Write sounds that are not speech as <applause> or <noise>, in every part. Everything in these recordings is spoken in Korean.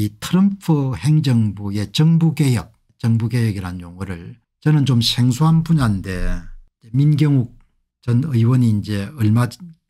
이 트럼프 행정부의 정부개혁 정부개혁이란 용어를 저는 좀 생소한 분야인데 민경욱 전 의원이 이제 얼마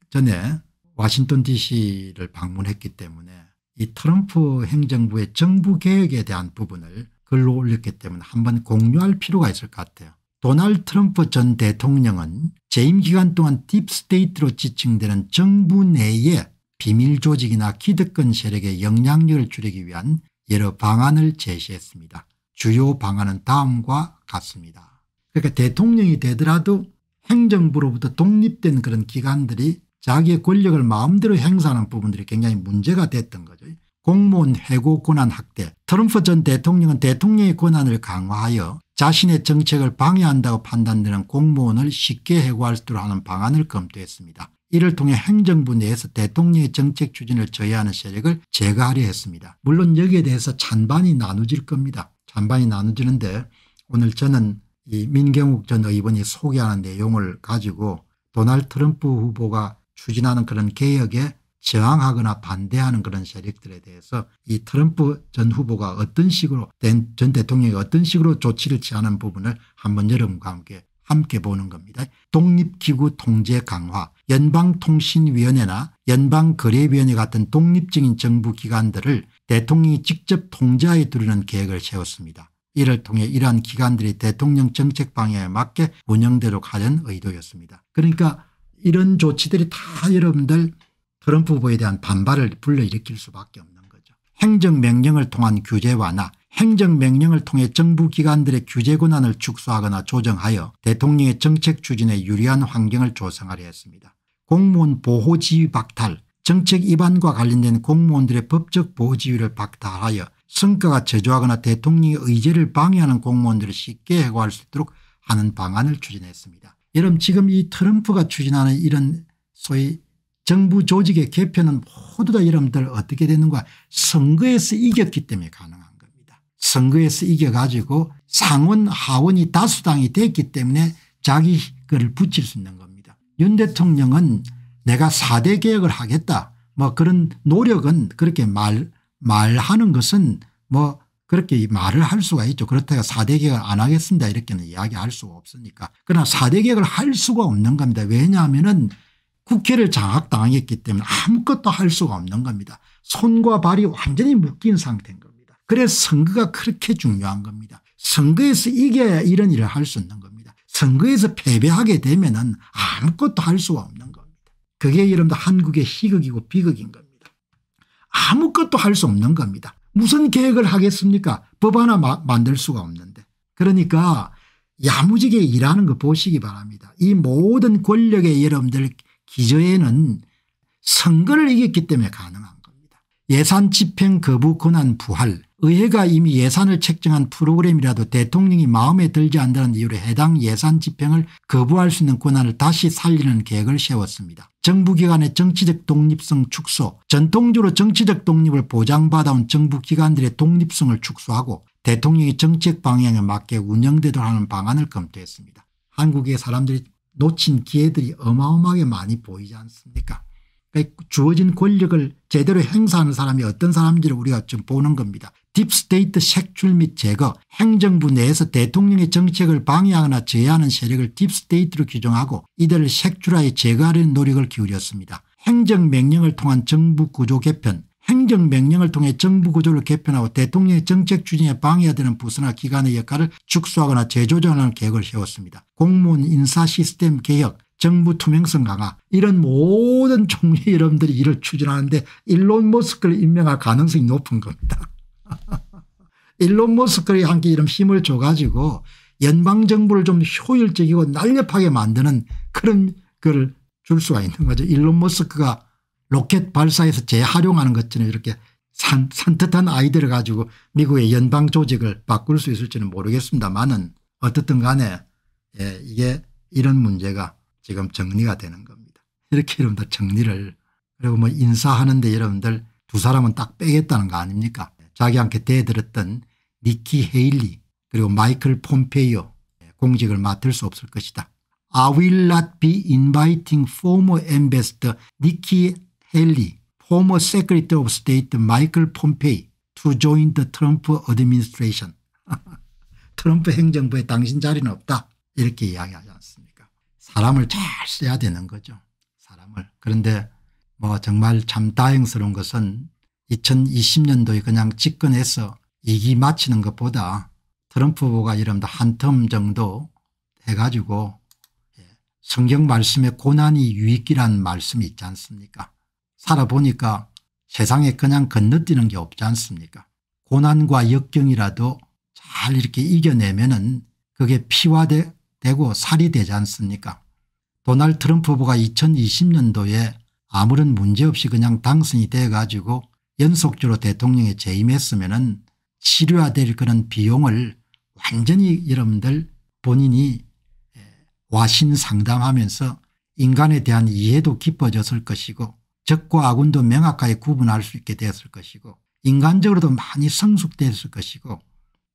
전에 와싱턴 dc를 방문했기 때문에 이 트럼프 행정부의 정부개혁에 대한 부분을 글로 올렸기 때문에 한번 공유할 필요가 있을 것 같아요. 도널드 트럼프 전 대통령은 재임 기간 동안 딥스테이트로 지칭되는 정부 내에 비밀 조직이나 기득권 세력의 영향력을 줄이기 위한 여러 방안을 제시했습니다. 주요 방안은 다음과 같습니다. 그러니까 대통령이 되더라도 행정부로부터 독립된 그런 기관들이 자기의 권력을 마음대로 행사하는 부분들이 굉장히 문제가 됐던 거죠. 공무원 해고 권한 확대 트럼프 전 대통령은 대통령의 권한을 강화하여 자신의 정책을 방해한다고 판단되는 공무원을 쉽게 해고할 수 있도록 하는 방안을 검토했습니다. 이를 통해 행정부 내에서 대통령의 정책 추진을 저해하는 세력을 제거하려 했습니다. 물론 여기에 대해서 찬반이 나누질 겁니다. 찬반이 나누지는데 오늘 저는 이 민경욱 전 의원이 소개하는 내용을 가지고 도널드 트럼프 후보가 추진하는 그런 개혁에 저항하거나 반대하는 그런 세력들에 대해서 이 트럼프 전 후보가 어떤 식으로 전 대통령이 어떤 식으로 조치를 취하는 부분을 한번 여러분과 함께 함께 보는 겁니다. 독립기구 통제 강화 연방통신위원회나 연방거래위원회 같은 독립적인 정부기관들을 대통령이 직접 통제하에 두르는 계획을 세웠습니다. 이를 통해 이러한 기관들이 대통령 정책 방향에 맞게 운영되도록 하는 의도였습니다. 그러니까 이런 조치들이 다 여러분들 트럼프 후보에 대한 반발을 불러일으킬 수밖에 없는 거죠. 행정명령을 통한 규제 완화 행정명령을 통해 정부기관들의 규제 권한을 축소하거나 조정하여 대통령의 정책 추진에 유리한 환경을 조성하려 했습니다. 공무원 보호지위 박탈 정책 위반과 관련된 공무원들의 법적 보호지위를 박탈하여 성과가 제조하거나 대통령의 의제를 방해하는 공무원들을 쉽게 해고할 수 있도록 하는 방안을 추진했습니다. 여러분 지금 이 트럼프가 추진하는 이런 소위 정부 조직의 개편은 모두 다 여러분들 어떻게 되는가 선거에서 이겼기 때문에 가능 합니다 선거에서 이겨가지고 상원 하원이 다수당이 됐기 때문에 자기 거를 붙일 수 있는 겁니다. 윤 대통령은 내가 4대 개혁을 하겠다 뭐 그런 노력은 그렇게 말 말하는 것은 뭐 그렇게 말을 할 수가 있죠. 그렇다고 4대 개혁을 안 하겠습니다 이렇게는 이야기할 수가 없으니까. 그러나 4대 개혁을 할 수가 없는 겁니다. 왜냐하면 국회를 장악당했기 때문에 아무것도 할 수가 없는 겁니다. 손과 발이 완전히 묶인 상태인 겁니다. 그래서 선거가 그렇게 중요한 겁니다. 선거에서 이겨야 이런 일을 할 수 있는 겁니다. 선거에서 패배하게 되면 은 아무것도 할 수가 없는 겁니다. 그게 여러분들 한국의 희극이고 비극인 겁니다. 아무것도 할 수 없는 겁니다. 무슨 계획을 하겠습니까 법 하나 마, 만들 수가 없는데 그러니까 야무지게 일하는 거 보시기 바랍니다. 이 모든 권력의 여러분들 기저에는 선거를 이겼기 때문에 가능합니다. 예산 집행 거부 권한 부활 의회가 이미 예산을 책정한 프로그램이라도 대통령이 마음에 들지 않는 이유로 해당 예산 집행을 거부할 수 있는 권한을 다시 살리는 계획을 세웠습니다. 정부기관의 정치적 독립성 축소 전통적으로 정치적 독립을 보장받아온 정부기관들의 독립성을 축소하고 대통령이 정책 방향에 맞게 운영되도록 하는 방안을 검토했습니다. 한국의 사람들이 놓친 기회들이 어마어마하게 많이 보이지 않습니까 주어진 권력을 제대로 행사하는 사람이 어떤 사람인지를 우리가 좀 보는 겁니다. 딥스테이트 색출 및 제거 행정부 내에서 대통령의 정책을 방해하거나 제외하는 세력을 딥스테이트로 규정하고 이들을 색출하여 제거하려는 노력을 기울였습니다. 행정명령을 통한 정부 구조 개편 행정명령을 통해 정부 구조를 개편하고 대통령의 정책 추진에 방해되는 부서나 기관의 역할을 축소하거나 재조정하는 계획을 세웠습니다. 공무원 인사 시스템 개혁 정부 투명성 강화 이런 모든 총리 여러분들이 이를 추진하는데 일론 머스크를 임명할 가능성이 높은 겁니다. <laughs> 일론 머스크의 함께 이런 힘을 줘가지고 연방정부를 좀 효율적이고 날렵하게 만드는 그런 걸 줄 수가 있는 거죠. 일론 머스크가 로켓 발사에서 재활용하는 것처럼 이렇게 산, 산뜻한 아이들을 가지고 미국의 연방조직을 바꿀 수 있을지는 모르겠습니다만은 어떻든 간에 예, 이게 이런 문제가 지금 정리가 되는 겁니다. 이렇게 여러분들 정리를 그리고 뭐 인사하는데 여러분들 두 사람은 딱 빼겠다는 거 아닙니까 자기한테 대들었던 니키 헤일리 그리고 마이클 폼페이오 공직을 맡을 수 없을 것이다. I will not be inviting former ambassador Nikki Haley, former secretary of state Michael Pompeo to join the Trump administration. <laughs> 트럼프 행정부에 당신 자리는 없다. 이렇게 이야기하지 않습니다. 사람을 잘 써야 되는 거죠. 사람을. 그런데 뭐 정말 참 다행스러운 것은 2020년도에 그냥 집권해서 이기 마치는 것보다 트럼프 후보가 이른바 한텀 정도 해가지고 예, 성경 말씀에 고난이 유익이란 말씀이 있지 않습니까 살아보니까 세상에 그냥 건너뛰는 게 없지 않습니까 고난과 역경이라도 잘 이렇게 이겨내면 은 그게 피와 대, 되고 살이 되지 않습니까 도널 트럼프 후가 2020년도에 아무런 문제없이 그냥 당선이 돼 가지고 연속적으로 대통령에 재임했으면 은 치료화될 그런 비용을 완전히 여러분들 본인이 와신 상담하면서 인간에 대한 이해도 깊어졌을 것이고 적과 아군도 명확하게 구분할 수 있게 되었을 것이고 인간적으로도 많이 성숙되었을 것이고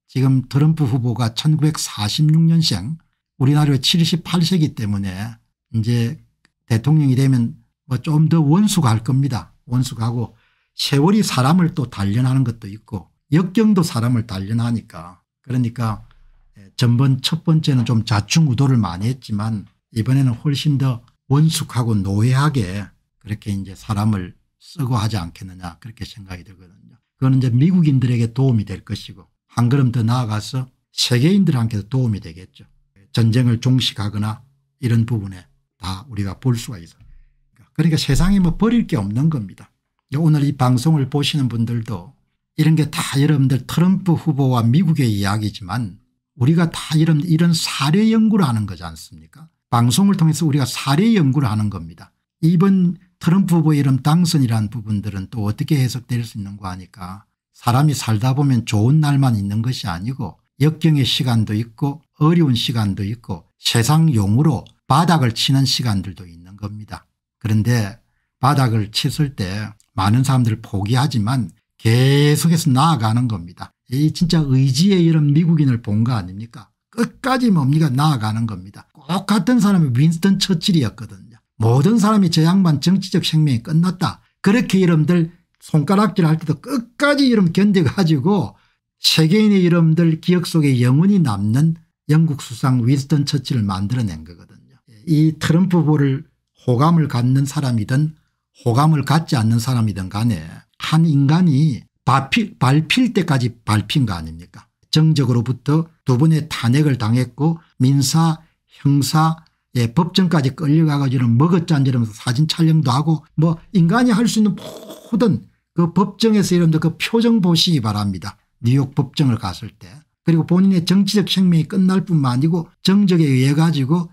지금 트럼프 후보가 1946년생 우리나라가 78세기 때문에 이제 대통령이 되면 뭐 좀 더 원수가할 겁니다. 원수가고 세월이 사람을 또 단련하는 것도 있고 역경도 사람을 단련하니까 그러니까 전번 첫 번째는 좀 자충우도를 많이 했지만 이번에는 훨씬 더 원숙하고 노예하게 그렇게 이제 사람을 쓰고 하지 않겠느냐 그렇게 생각이 들거든요. 그거 이제 미국인들에게 도움이 될 것이고 한 걸음 더 나아가서 세계인들한테도 도움이 되겠죠. 전쟁을 종식하거나 이런 부분에 다 우리가 볼 수가 있어 그러니까 세상에 뭐 버릴 게 없는 겁니다. 오늘 이 방송을 보시는 분들도 이런 게 다 여러분들 트럼프 후보와 미국의 이야기지만 우리가 다 이런, 이런 사례 연구를 하는 거지 않습니까 방송을 통해서 우리가 사례 연구를 하는 겁니다. 이번 트럼프 후보의 이런 당선이라는 부분들은 또 어떻게 해석될 수있는거 하니까 사람이 살다 보면 좋은 날만 있는 것이 아니고 역경의 시간도 있고 어려운 시간도 있고 세상 용으로 바닥을 치는 시간들도 있는 겁니다. 그런데 바닥을 쳤을 때 많은 사람들 포기하지만 계속해서 나아가는 겁니다. 이 진짜 의지의 이런 미국인을 본 거 아닙니까 끝까지 뭡니까 나아가는 겁니다. 꼭 같은 사람이 윈스턴 처칠이었거든요. 모든 사람이 저 양반 정치적 생명이 끝났다. 그렇게 이름들 손가락질 할 때도 끝까지 이름 견뎌가지고 세계인의 이름들 기억 속에 영원히 남는 영국 수상 윌스턴 처치를 만들어낸 거거든요. 이 트럼프 후보를 호감을 갖는 사람이든 호감을 갖지 않는 사람이든 간에 한 인간이 밟힐, 발필 때까지 밟힌 거 아닙니까 정적으로부터 두 번의 탄핵을 당했고 민사 형사 예, 법정까지 끌려가가지고는 먹었잔지면서 사진 촬영도 하고 뭐 인간이 할 수 있는 모든 그 법정에서 이런데 그 표정 보시기 바랍니다. 뉴욕 법정을 갔을 때 그리고 본인의 정치적 생명이 끝날 뿐만 아니고 정적에 의해 가지고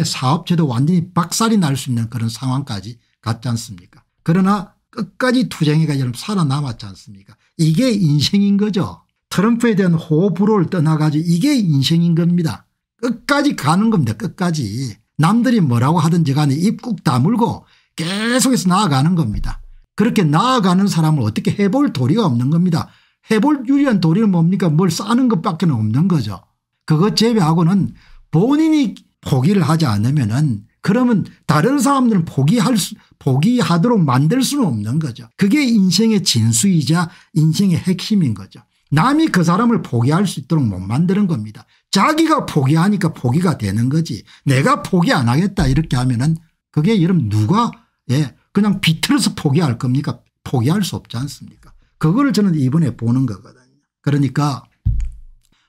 본인의 사업체도 완전히 박살이 날 수 있는 그런 상황까지 갔지 않습니까 그러나 끝까지 투쟁해가지고 살아남았지 않습니까 이게 인생인 거죠. 트럼프에 대한 호불호를 떠나가지고 이게 인생인 겁니다. 끝까지 가는 겁니다. 끝까지. 남들이 뭐라고 하든지 간에 입 꾹 다물고 계속해서 나아가는 겁니다. 그렇게 나아가는 사람을 어떻게 해볼 도리가 없는 겁니다. 해볼 유리한 도리는 뭡니까 뭘 싸는 것밖에 없는 거죠. 그것 제외하고는 본인이 포기를 하지 않으면 은 그러면 다른 사람들은 포기할 수, 포기하도록 만들 수는 없는 거죠. 그게 인생의 진수이자 인생의 핵심인 거죠. 남이 그 사람을 포기할 수 있도록 못 만드는 겁니다. 자기가 포기하니까 포기가 되는 거지 내가 포기 안 하겠다 이렇게 하면 은 그게 여러분 누가 예 그냥 비틀어서 포기할 겁니까 포기할 수 없지 않습니까 그거를 저는 이번에 보는 거거든요. 그러니까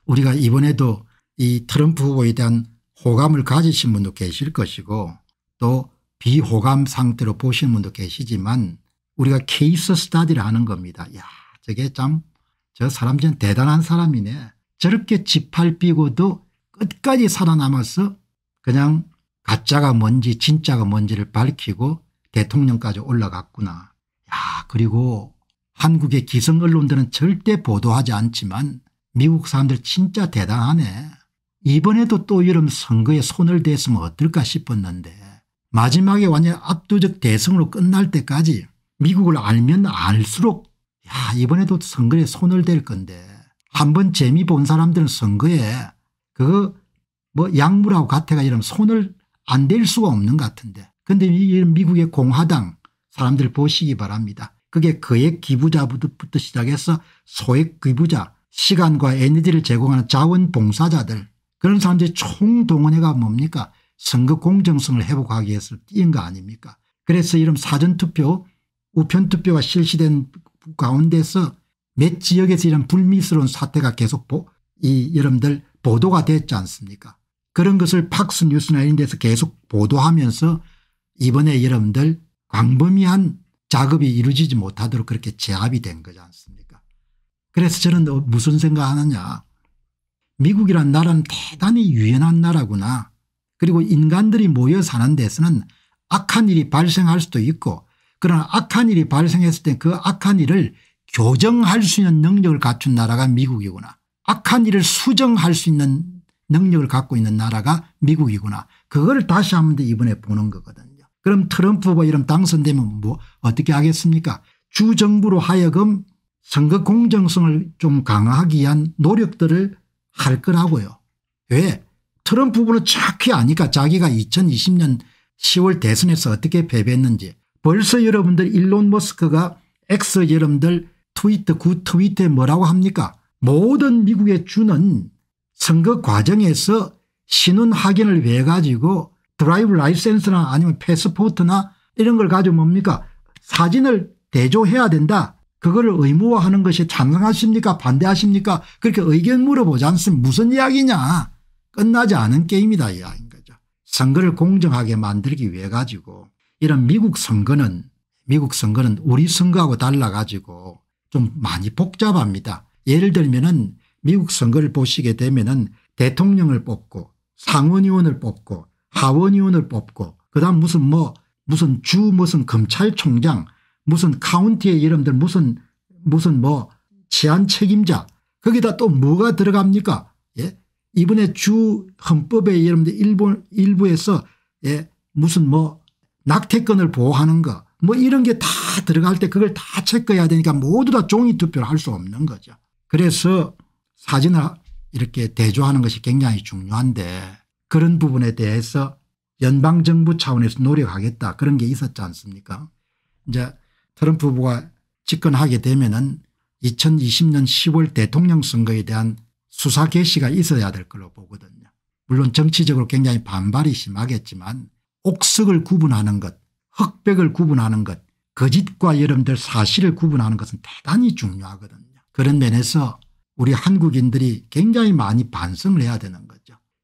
우리가 이번에도 이 트럼프 후보에 대한 호감을 가지신 분도 계실 것이고 또 비호감 상태로 보시는 분도 계시지만 우리가 케이스 스타디를 하는 겁니다. 야 저게 참 저 사람 전 대단한 사람이네. 저렇게 지팔히고도 끝까지 살아남아서 그냥 가짜가 뭔지 진짜가 뭔지를 밝히고 대통령까지 올라갔구나. 야 그리고 한국의 기성 언론들은 절대 보도하지 않지만 미국 사람들 진짜 대단하네. 이번에도 또 이런 선거에 손을 댔으면 어떨까 싶었는데 마지막에 완전 압도적 대승으로 끝날 때까지 미국을 알면 알수록 야 이번에도 선거에 손을 댈 건데 한 번 재미 본 사람들은 선거에 그거 뭐 약물하고 가태가 이런 손을 안 댈 수가 없는 것 같은데 근데 이 미국의 공화당 사람들 보시기 바랍니다. 그게 그의 기부자부터 시작해서 소액 기부자 시간과 에너지를 제공하는 자원봉사자들 그런 사람들이 총동원해가 뭡니까 선거 공정성을 회복하기 위해서 뛴 거 아닙니까 그래서 이런 사전투표 우편투표가 실시된 가운데서 몇 지역에서 이런 불미스러운 사태가 계속 보, 이 여러분들 보도가 됐지 않습니까 그런 것을 팍스뉴스나 이런 데서 계속 보도하면서 이번에 여러분들 광범위한 작업이 이루어지지 못하도록 그렇게 제압이 된 거지 않습니까 그래서 저는 무슨 생각하느냐 미국이란 나라는 대단히 유연한 나라구나 그리고 인간들이 모여 사는 데서는 악한 일이 발생할 수도 있고 그러나 악한 일이 발생했을 때 그 악한 일을 교정할 수 있는 능력을 갖춘 나라가 미국이구나 악한 일을 수정할 수 있는 능력을 갖고 있는 나라가 미국이구나 그걸 다시 한번 이번에 보는 거거든요. 그럼 트럼프 뭐 이름 당선되면 뭐 어떻게 하겠습니까 주정부로 하여금 선거 공정성을 좀 강화하기 위한 노력들을 할 거라고요. 왜 트럼프 후보는 착해 아니까 자기가 2020년 10월 대선에서 어떻게 패배했는지 벌써 여러분들 일론 머스크가 엑스 여러분들 트위터 구 트위터에 뭐라고 합니까 모든 미국의 주는 선거 과정에서 신원 확인을 위해 가지고 드라이브 라이센스나 아니면 패스포트나 이런 걸 가지고 뭡니까 사진을 대조해야 된다. 그거를 의무화하는 것이 찬성하십니까 반대하십니까 그렇게 의견 물어보지 않습니다. 무슨 이야기냐 끝나지 않은 게임이다 이야기인 거죠. 선거를 공정하게 만들기 위해 가지고 이런 미국 선거는 미국 선거는 우리 선거하고 달라 가지고 좀 많이 복잡합니다. 예를 들면 은 미국 선거를 보시게 되면 은 대통령을 뽑고 상원의원을 뽑고 하원의원을 뽑고 그다음 무슨 뭐 무슨 주 무슨 검찰총장 무슨 카운티의 이름들 무슨 무슨 뭐 치안 책임자 거기다 또 뭐가 들어갑니까 예 이번에 주 헌법의 이름들 일본 일부에서 예 무슨 뭐 낙태권을 보호하는 거 뭐 이런 게 다 들어갈 때 그걸 다 체크해야 되니까 모두 다 종이 투표를 할 수 없는 거죠. 그래서 사진을 이렇게 대조하는 것이 굉장히 중요한데 그런 부분에 대해서 연방정부 차원에서 노력하겠다 그런 게 있었지 않습니까 이제 트럼프 후보가 집권하게 되면 은 2020년 10월 대통령 선거에 대한 수사 개시가 있어야 될 걸로 보거든요. 물론 정치적으로 굉장히 반발이 심하겠지만 옥석을 구분하는 것 흑백을 구분하는 것 거짓과 여러분들 사실을 구분하는 것은 대단히 중요하거든요. 그런 면에서 우리 한국인들이 굉장히 많이 반성을 해야 되는 거예요.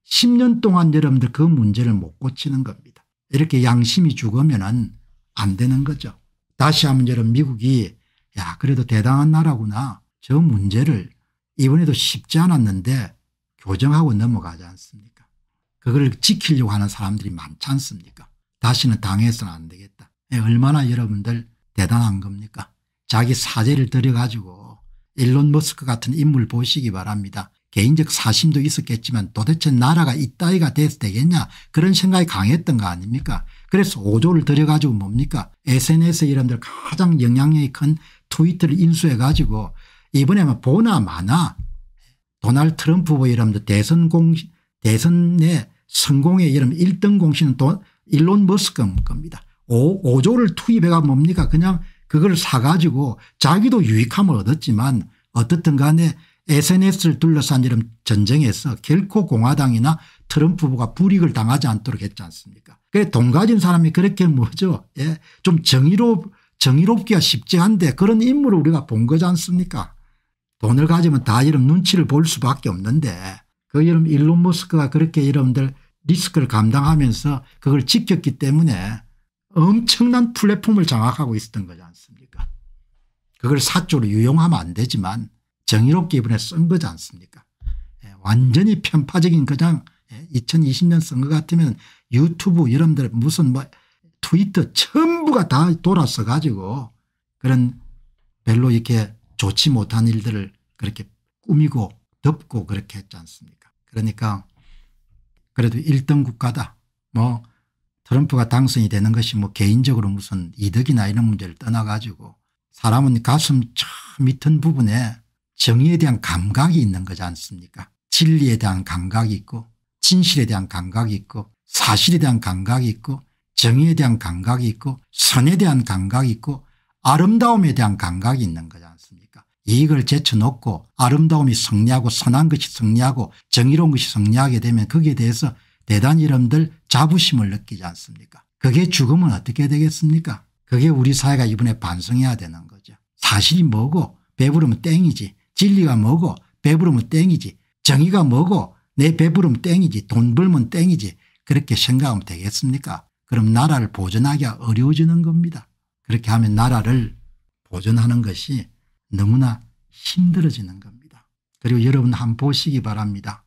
10년 동안 여러분들 그 문제를 못 고치는 겁니다. 이렇게 양심이 죽으면 안 되는 거죠. 다시 한번 여러분 미국이 야 그래도 대단한 나라구나 저 문제를 이번에도 쉽지 않았는데 교정하고 넘어가지 않습니까 그걸 지키려고 하는 사람들이 많지 않습니까 다시는 당해서는 안 되겠다 예, 얼마나 여러분들 대단한 겁니까 자기 사제를 들여가지고 일론 머스크 같은 인물 보시기 바랍니다 개인적 사심도 있었겠지만 도대체 나라가 이따위가 돼서 되겠냐 그런 생각이 강했던 거 아닙니까 그래서 5조를 들여가지고 뭡니까 sns 이런들 가장 영향력이 큰 트위터를 인수해가지고 이번에만 보나 마나 도널 트럼프 후보 이름도 대선 공 대선의 성공의 이름 1등 공신은 돈 일론 머스크 겁니다. 5, 5조를 투입해가 뭡니까 그냥 그걸 사가지고 자기도 유익함을 얻었지만 어떻든 간에 SNS를 둘러싼 이런 전쟁에서 결코 공화당이나 트럼프 부가 불이익을 당하지 않도록 했지 않습니까 그래 돈 가진 사람이 그렇게 뭐죠 예. 좀 정의로 정의롭기가 쉽지 한데 그런 인물을 우리가 본 거지 않습니까 돈을 가지면 다 이런 눈치를 볼 수밖에 없는데 그 이름 일론 머스크가 그렇게 이름들 리스크를 감당하면서 그걸 지켰기 때문에 엄청난 플랫폼을 장악하고 있었던 거지 않습니까 그걸 사적로 유용하면 안 되지만 정의롭게 이번에 쓴 거지 않습니까 예, 완전히 편파적인 그냥 2020년 예, 쓴것 같으면 유튜브 여러분들 무슨 뭐 트위터 전부가 다 돌아서 가지고 그런 별로 이렇게 좋지 못한 일들을 그렇게 꾸미고 덮고 그렇게 했지 않습니까 그러니까 그래도 1등 국가다 뭐 트럼프가 당선이 되는 것이 뭐 개인적으로 무슨 이득이나 이런 문제를 떠나 가지고 사람은 가슴 참 밑은 부분에 정의에 대한 감각이 있는 거지 않습니까 진리에 대한 감각이 있고 진실에 대한 감각이 있고 사실에 대한 감각이 있고 정의에 대한 감각이 있고 선에 대한 감각이 있고 아름다움에 대한 감각이 있는 거지 않습니까 이익을 제쳐놓고 아름다움이 승리하고 선한 것이 승리하고 정의로운 것이 승리하게 되면 거기에 대해서 대단히 여러분들 자부심을 느끼지 않습니까 그게 죽으면 어떻게 되겠습니까 그게 우리 사회가 이번에 반성해야 되는 거죠 사실이 뭐고 배부르면 땡이지 진리가 뭐고 배부르면 땡이지 정의가 뭐고 내배부르면 땡이지 돈 벌면 땡이지 그렇게 생각하면 되겠습니까 그럼 나라를 보존하기가 어려워지는 겁니다. 그렇게 하면 나라를 보존하는 것이 너무나 힘들어지는 겁니다. 그리고 여러분 한번 보시기 바랍니다.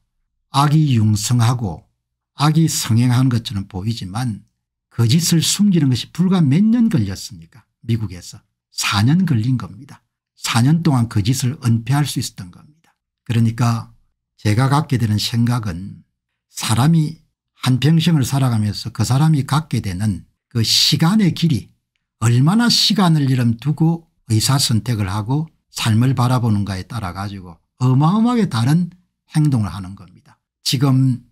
악이 융성하고 악이 성행하는 것처럼 보이지만 거짓을 숨기는 것이 불과 몇 년 걸렸습니까 미국에서 4년 걸린 겁니다. 4년 동안 그짓을 은폐할 수 있었던 겁니다. 그러니까 제가 갖게 되는 생각은 사람이 한평생을 살아가면서 그 사람이 갖게 되는 그 시간의 길이 얼마나 시간을 이름 두고 의사 선택을 하고 삶을 바라보는가에 따라 가지고 어마어마하게 다른 행동을 하는 겁니다. 지금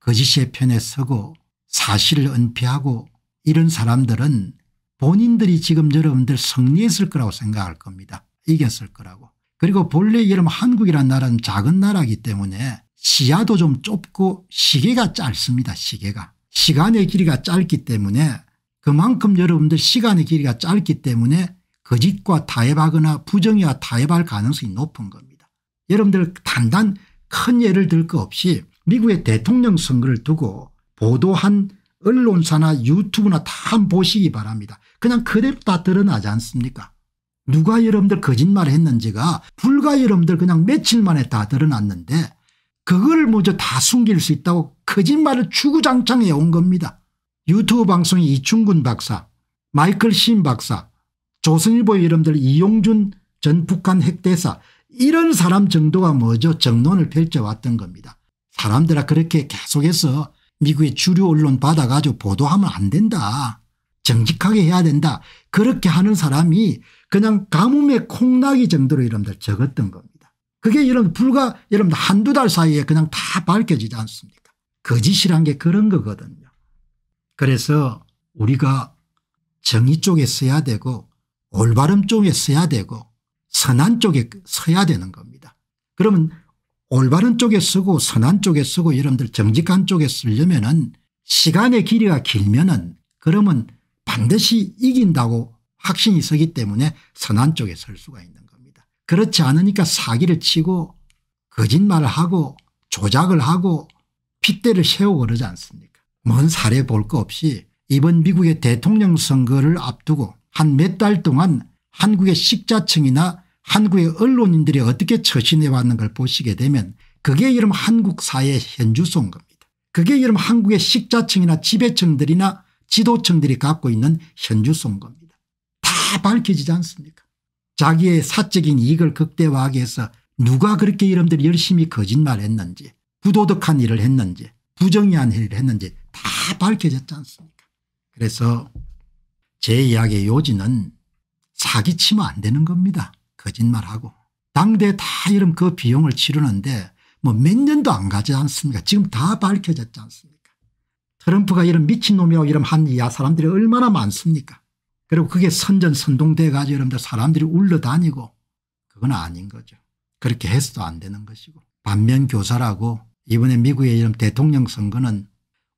거짓의 그 편에 서고 사실을 은폐하고 이런 사람들은 본인들이 지금 여러분들 승리했을 거라고 생각할 겁니다. 이겼을 거라고 그리고 본래 이름 한국이란 나라는 작은 나라이기 때문에 시야도 좀 좁고 시계가 짧습니다 시계가 시간의 길이가 짧기 때문에 그만큼 여러분들 시간의 길이가 짧기 때문에 거짓과 타협하거나 부정이와 타협할 가능성이 높은 겁니다. 여러분들 단단 큰 예를 들 거 없이 미국의 대통령 선거를 두고 보도한 언론사나 유튜브나 다 한번 보시기 바랍니다. 그냥 그대로 다 드러나지 않습니까 누가 여러분들 거짓말 을 했는지가 불과 여러분들 그냥 며칠 만에 다 드러났는데 그걸 먼저 다 숨길 수 있다고 거짓말을 추구장창해 온 겁니다. 유튜브 방송의 이충근 박사, 마이클 신 박사, 조선일보 의 여러분들 이용준 전 북한 핵대사 이런 사람 정도가 먼저 정론을 펼쳐왔던 겁니다. 사람들아 그렇게 계속해서 미국의 주류 언론 받아가지고 보도하면 안 된다. 정직하게 해야 된다. 그렇게 하는 사람이 그냥 가뭄에 콩나기 정도로 여러분들 적었던 겁니다. 그게 여러분 불과 여러분 한두 달 사이에 그냥 다 밝혀지지 않습니까 거짓이란 게 그런 거거든요. 그래서 우리가 정의 쪽에 써야 되고 올바른 쪽에 써야 되고 선한 쪽에 서야 되는 겁니다. 그러면 올바른 쪽에 쓰고 선한 쪽에 쓰고 여러분들 정직한 쪽에 쓰려면은 시간의 길이가 길면은 그러면 반드시 이긴다고 확신이 서기 때문에 선한 쪽에 설 수가 있는 겁니다. 그렇지 않으니까 사기를 치고 거짓말을 하고 조작을 하고 핏대를 세우고 그러지 않습니까 먼 사례 볼 거 없이 이번 미국의 대통령 선거를 앞두고 한 몇 달 동안 한국의 식자층이나 한국의 언론인들이 어떻게 처신해 왔는 걸 보시게 되면 그게 이름 한국 사회의 현주소인 겁니다. 그게 이름 한국의 식자층이나 지배층들이나 지도층들이 갖고 있는 현주소인 겁니다. 밝혀지지 않습니까 자기의 사적인 이익을 극대화하기 위해서 누가 그렇게 이름들 열심히 거짓말했는지 부도덕한 일을 했는지 부정의한 일을 했는지 다 밝혀졌지 않습니까 그래서 제 이야기의 요지는 사기치면 안 되는 겁니다. 거짓말하고. 당대 다 이런 그 비용을 치르는데 뭐 몇 년도 안 가지 않습니까 지금 다 밝혀졌지 않습니까 트럼프가 이런 미친놈이라고 이름 한 이야 사람들이 얼마나 많습니까 그리고 그게 선전선동돼 가지고 여러분들 사람들이 울러다니고 그건 아닌 거죠. 그렇게 해서도 안 되는 것이고 반면 교사라고 이번에 미국의 이런 대통령 선거는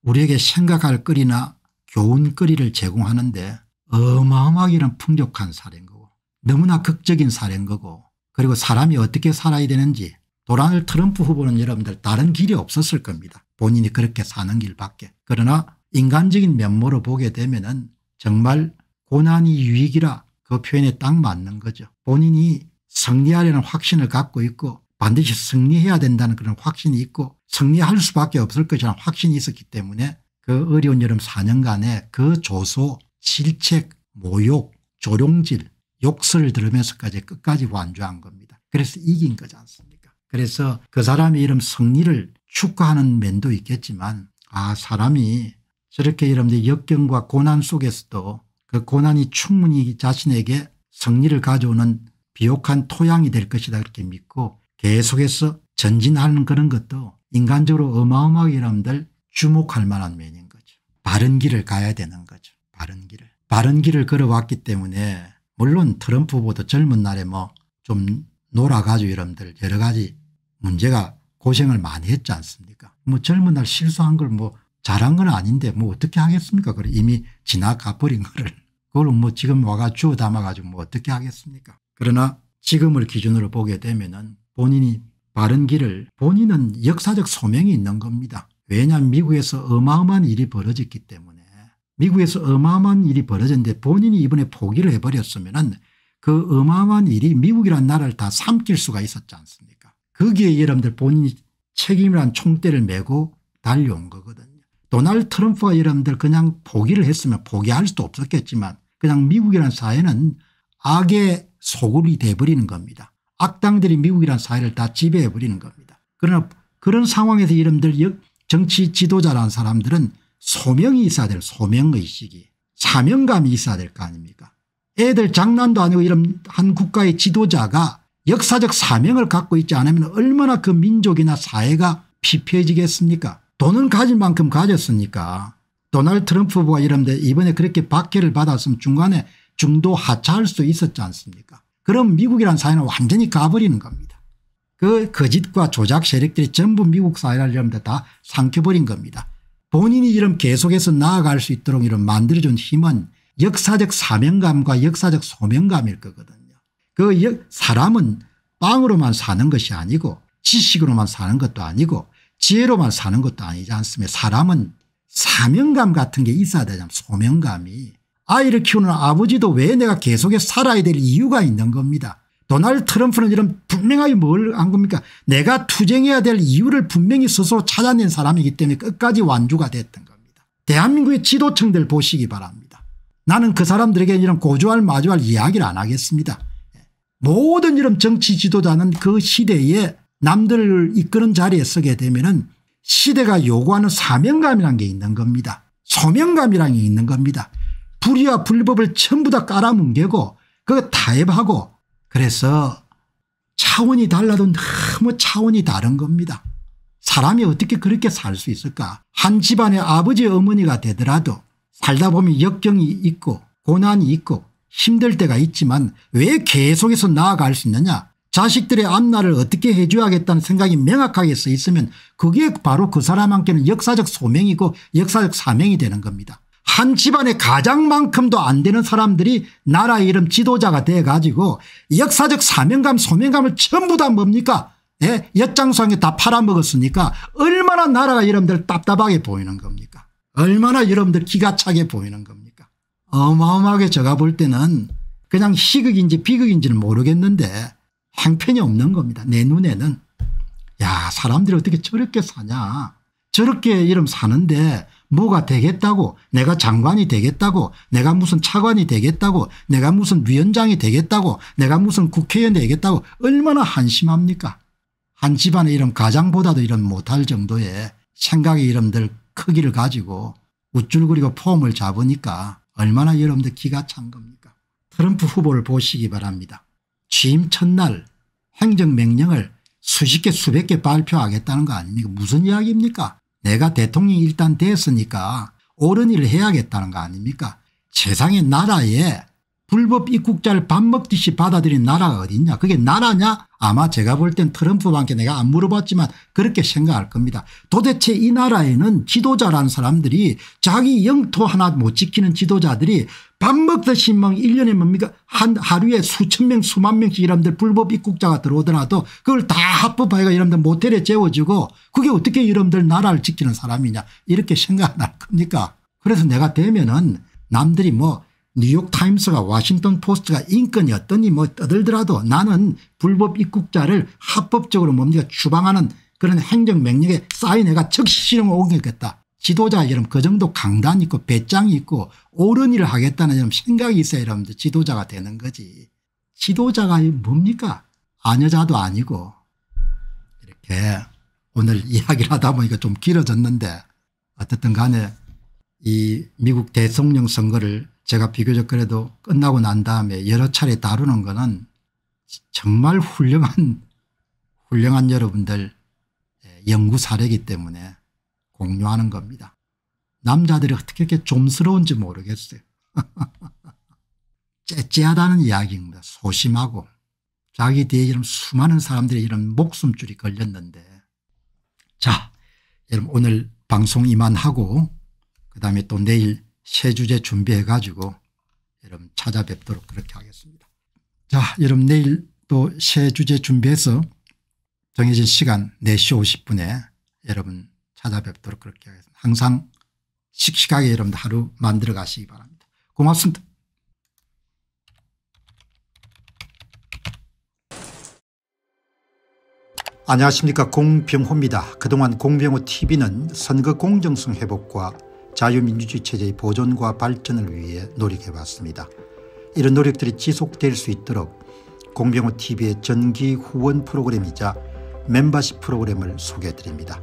우리에게 생각할 거리나 교훈거리를 제공하는데 어마어마하게 이런 풍족한 사례인 거고 너무나 극적인 사례인 거고 그리고 사람이 어떻게 살아야 되는지 도란을 트럼프 후보는 여러분들 다른 길이 없었을 겁니다. 본인이 그렇게 사는 길밖에. 그러나 인간적인 면모로 보게 되면 은 정말 고난이 유익이라 그 표현에 딱 맞는 거죠. 본인이 승리하려는 확신을 갖고 있고 반드시 승리해야 된다는 그런 확신이 있고 승리할 수밖에 없을 것이라는 확신이 있었기 때문에 그 어려운 여름 4년간의 그 조소, 실책, 모욕, 조롱질, 욕설을 들으면서까지 끝까지 완주한 겁니다. 그래서 이긴 거지 않습니까 그래서 그 사람이 이런 승리를 축하하는 면도 있겠지만 아 사람이 저렇게 여러분들 역경과 고난 속에서도 그 고난이 충분히 자신에게 승리를 가져오는 비옥한 토양이 될 것이다 그렇게 믿고 계속해서 전진하는 그런 것도 인간적으로 어마어마하게 여러분들 주목할 만한 면인 거죠. 바른 길을 가야 되는 거죠. 바른 길을. 바른 길을 걸어왔기 때문에 물론 트럼프보다 젊은 날에 뭐 좀 놀아가지고 여러분들 여러 가지 문제가 고생을 많이 했지 않습니까 뭐 젊은 날 실수한 걸뭐 잘한 건 아닌데 뭐 어떻게 하겠습니까? 그래 이미 지나가 버린 거를 그걸 뭐 지금 와가 주워 담아가지고 뭐 어떻게 하겠습니까? 그러나 지금을 기준으로 보게 되면은 본인이 바른 길을 본인은 역사적 소명이 있는 겁니다. 왜냐하면 미국에서 어마어마한 일이 벌어졌기 때문에 미국에서 어마어마한 일이 벌어졌는데 본인이 이번에 포기를 해버렸으면은 그 어마어마한 일이 미국이란 나라를 다 삼킬 수가 있었지 않습니까? 거기에 여러분들 본인이 책임이란 총대를 메고 달려온 거거든 도널트럼프가여러분들 그냥 포기를 했으면 포기할 수도 없었겠지만 그냥 미국이라는 사회는 악의 소굴이 돼버리는 겁니다. 악당들이 미국이라는 사회를 다 지배해버리는 겁니다. 그러나 그런 상황에서 여러분들 정치 지도자라는 사람들은 소명이 있어야 될 소명의식이 사명감이 있어야 될 거 아닙니까 애들 장난도 아니고 이런 한 국가의 지도자가 역사적 사명을 갖고 있지 않으면 얼마나 그 민족이나 사회가 피폐해지겠습니까 돈은 가진 만큼 가졌으니까 도널드 트럼프가 후보 이런데 이번에 그렇게 박해를 받았으면 중간에 중도 하차할 수도 있었지 않습니까 그럼 미국이란 사회는 완전히 가버리는 겁니다. 그 거짓과 조작 세력들이 전부 미국 사회를 이런데다 삼켜버린 겁니다. 본인이 이런 계속해서 나아갈 수 있도록 이런 만들어준 힘은 역사적 사명감과 역사적 소명감일 거거든요. 그 사람은 빵으로만 사는 것이 아니고 지식으로만 사는 것도 아니고 지혜로만 사는 것도 아니지 않습니까 사람은 사명감 같은 게 있어야 되잖아요 소명감이 아이를 키우는 아버지도 왜 내가 계속해서 살아야 될 이유가 있는 겁니다 도널드 트럼프는 이런 분명하게 뭘 한 겁니까 내가 투쟁해야 될 이유를 분명히 스스로 찾아낸 사람이기 때문에 끝까지 완주가 됐던 겁니다 대한민국의 지도층들 보시기 바랍니다 나는 그 사람들에게 이런 고조할마조할 이야기를 안 하겠습니다 예. 모든 이런 정치 지도자는 그 시대에 남들을 이끄는 자리에 서게 되면 시대가 요구하는 사명감이란 게 있는 겁니다. 소명감이란 게 있는 겁니다. 불의와 불법을 전부 다 깔아뭉개고 그거 타협하고 그래서 차원이 달라도 너무 차원이 다른 겁니다. 사람이 어떻게 그렇게 살 수 있을까 한 집안의 아버지 어머니가 되더라도 살다 보면 역경이 있고 고난이 있고 힘들 때가 있지만 왜 계속해서 나아갈 수 있느냐 자식들의 앞날을 어떻게 해줘야겠다는 생각이 명확하게 서 있으면 그게 바로 그 사람한테는 역사적 소명이고 역사적 사명이 되는 겁니다. 한 집안의 가장만큼도 안 되는 사람들이 나라 이름 지도자가 돼가지고 역사적 사명감 소명감을 전부 다 뭡니까 예? 엿장수한 게다 팔아먹었으니까 얼마나 나라가 여러분들 답답하게 보이는 겁니까 얼마나 여러분들 기가 차게 보이는 겁니까 어마어마하게 제가 볼 때는 그냥 희극인지 비극인지는 모르겠는데 항편이 없는 겁니다. 내 눈에는 야 사람들이 어떻게 저렇게 사냐 저렇게 이름 사는데 뭐가 되겠다고 내가 장관이 되겠다고 내가 무슨 차관이 되겠다고 내가 무슨 위원장이 되겠다고 내가 무슨 국회의원이 되겠다고 얼마나 한심합니까 한 집안의 이런 가장보다도 이런 못할 정도의 생각의 이름들 크기를 가지고 우쭐거리고 폼을 잡으니까 얼마나 여러분들 기가 찬 겁니까 트럼프 후보를 보시기 바랍니다 취임 첫날 행정명령을 수십 개 수백 개 발표하겠다는 거 아닙니까 무슨 이야기입니까 내가 대통령이 일단 됐으니까 옳은 일을 해야겠다는 거 아닙니까 세상에 나라에 불법 입국자를 밥 먹듯이 받아들인 나라가 어딨냐 그게 나라냐 아마 제가 볼 땐 트럼프밖에 내가 안 물어봤지만 그렇게 생각할 겁니다. 도대체 이 나라에는 지도자라는 사람들이 자기 영토 하나 못 지키는 지도자들이 밥 먹듯이 막 1년에 뭡니까 한 하루에 수천 명 수만 명씩 이람들 불법 입국자가 들어오더라도 그걸 다 합법화해가 이람들 모텔에 재워주고 그게 어떻게 이람들 나라를 지키는 사람이냐 이렇게 생각 할 겁니까 그래서 내가 되면은 남들이 뭐 뉴욕타임스가 워싱턴 포스트가 인권이 어떠니 뭐 떠들더라도 나는 불법 입국자를 합법적으로 뭡니까 주방하는 그런 행정명령에 사인해가 즉시 실행을 옮겼겠다 지도자 여러분 그 정도 강단 있고 배짱이 있고 옳은 일을 하겠다는 여러 생각이 있어야 여러분들 지도자가 되는 거지. 지도자가 뭡니까? 아녀자도 아니고 이렇게 오늘 <laughs> 이야기를 하다 보니까 좀 길어졌는데 어쨌든 간에 이 미국 대통령 선거를 제가 비교적 그래도 끝나고 난 다음에 여러 차례 다루는 거는 정말 훌륭한 훌륭한 여러분들 예, 연구 사례이기 때문에 공유하는 겁니다. 남자들이 어떻게 이렇게 좀스러운지 모르겠어요. <laughs> 째째하다는 이야기입니다. 소심하고 자기 뒤에 이런 수많은 사람들이 이런 목숨줄이 걸렸는데 자 여러분 오늘 방송 이만하고 그다음에 또 내일 새 주제 준비해 가지고 여러분 찾아뵙도록 그렇게 하겠습니다. 자 여러분 내일 또 새 주제 준비해서 정해진 시간 4시 50분에 여러분 찾아뵙도록 그렇게 하겠습니다. 항상 씩씩하게 여러분들 하루 만들어 가시기 바랍니다. 고맙습니다. 안녕하십니까 공병호입니다. 그동안 공병호TV는 선거 공정성 회복과 자유민주주의 체제의 보존과 발전을 위해 노력해왔습니다. 이런 노력들이 지속될 수 있도록 공병호TV의 전기 후원 프로그램이자 멤버십 프로그램을 소개해드립니다.